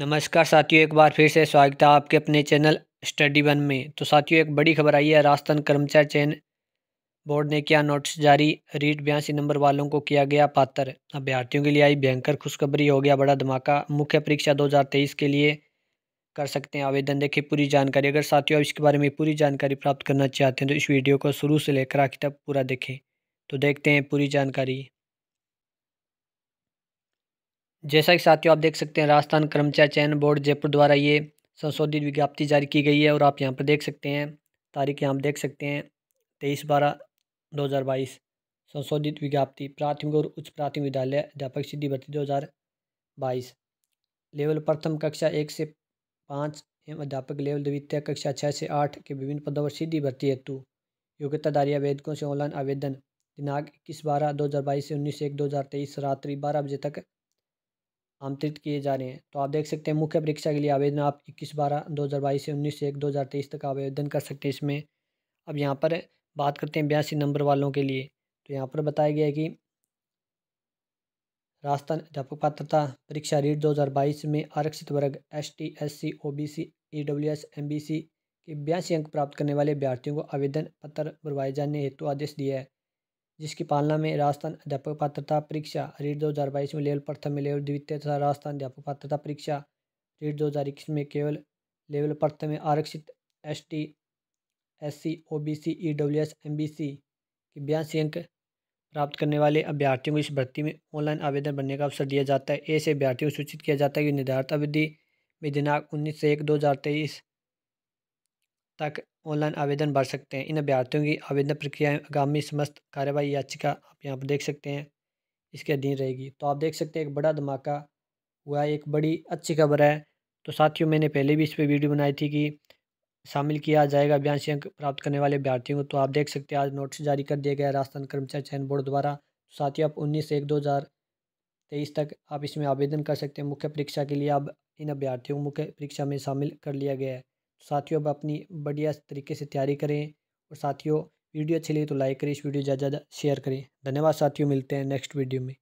नमस्कार साथियों एक बार फिर से स्वागत है आपके अपने चैनल स्टडी वन में तो साथियों एक बड़ी खबर आई है राजस्थान कर्मचारी चयन बोर्ड ने किया नोटिस जारी रीट बयासी नंबर वालों को किया गया पात्र अभ्यर्थियों के लिए आई भयंकर खुशखबरी हो गया बड़ा धमाका मुख्य परीक्षा 2023 के लिए कर सकते हैं आवेदन देखिए पूरी जानकारी अगर साथियों आप इसके बारे में पूरी जानकारी प्राप्त करना चाहते हैं तो इस वीडियो को शुरू से लेकर आखिर तक पूरा देखें तो देखते हैं पूरी जानकारी जैसा कि साथियों आप देख सकते हैं राजस्थान कर्मचारी चयन बोर्ड जयपुर द्वारा ये संशोधित विज्ञप्ति जारी की गई है और आप यहाँ पर देख सकते हैं तारीख यहाँ देख सकते हैं तेईस बारह दो हज़ार बाईस संशोधित विज्ञप्ति प्राथमिक और उच्च प्राथमिक विद्यालय अध्यापक सिद्धि भर्ती दो हज़ार बाईस लेवल प्रथम कक्षा एक से पाँच एवं अध्यापक लेवल द्वितीय कक्षा छः से आठ के विभिन्न पदों पर सीधी भर्ती हेतु योग्यताधारी आवेदकों से ऑनलाइन आवेदन दिनांक इक्कीस बारह दो हज़ार बाईस से उन्नीस एक दो हज़ार तेईस रात्रि बारह बजे तक आमंत्रित किए जा रहे हैं तो आप देख सकते हैं मुख्य परीक्षा के लिए आवेदन आप इक्कीस बारह दो हज़ार बाईस से उन्नीस एक दो हज़ार तेईस तक आवेदन कर सकते हैं इसमें अब यहाँ पर बात करते हैं बयासी नंबर वालों के लिए तो यहाँ पर बताया गया है कि राजस्थान अध्यापक पात्रता परीक्षा रीट 2022 में आरक्षित वर्ग S T S C O B C E W S M B C के बयासी अंक प्राप्त करने वाले अभ्यर्थियों को आवेदन पत्र भरवाए जाने हेतु आदेश दिया है जिसकी पालना में राजस्थान अध्यापक पात्रता परीक्षा रीट 2022 में लेवल प्रथम में लेवल द्वितीय तथा राजस्थान अध्यापक पात्रता परीक्षा रीट 2021 में केवल लेवल प्रथम में आरक्षित S T S C O B C E W S M B C के बयासी अंक प्राप्त करने वाले अभ्यर्थियों को इस भर्ती में ऑनलाइन आवेदन भरने का अवसर दिया जाता है ऐसे अभ्यर्थियों को सूचित किया जाता है कि निर्धारित अवधि में दिनांक उन्नीस से एक दो हज़ार तेईस तक ऑनलाइन आवेदन भर सकते हैं इन अभ्यर्थियों की आवेदन प्रक्रिया आगामी समस्त कार्यवाही याचिका आप यहाँ पर देख सकते हैं इसके अधीन रहेगी तो आप देख सकते हैं एक बड़ा धमाका हुआ है एक बड़ी अच्छी खबर है तो साथियों मैंने पहले भी इस पर वीडियो बनाई थी कि शामिल किया जाएगा अभ्यांश अंक प्राप्त करने वाले अभ्यर्थियों को तो आप देख सकते हैं आज नोटिस जारी कर दिया गया राजस्थान कर्मचारी चयन बोर्ड द्वारा तो साथियों आप उन्नीस एक दो हज़ार तेईस तक आप इसमें आवेदन कर सकते हैं मुख्य परीक्षा के लिए अब इन अभ्यर्थियों को मुख्य परीक्षा में शामिल कर लिया गया है साथियों अब अपनी बढ़िया तरीके से तैयारी करें और साथियों वीडियो अच्छी लगी तो लाइक करें इस वीडियो ज़्यादा ज़्यादा शेयर करें धन्यवाद साथियों मिलते हैं नेक्स्ट वीडियो में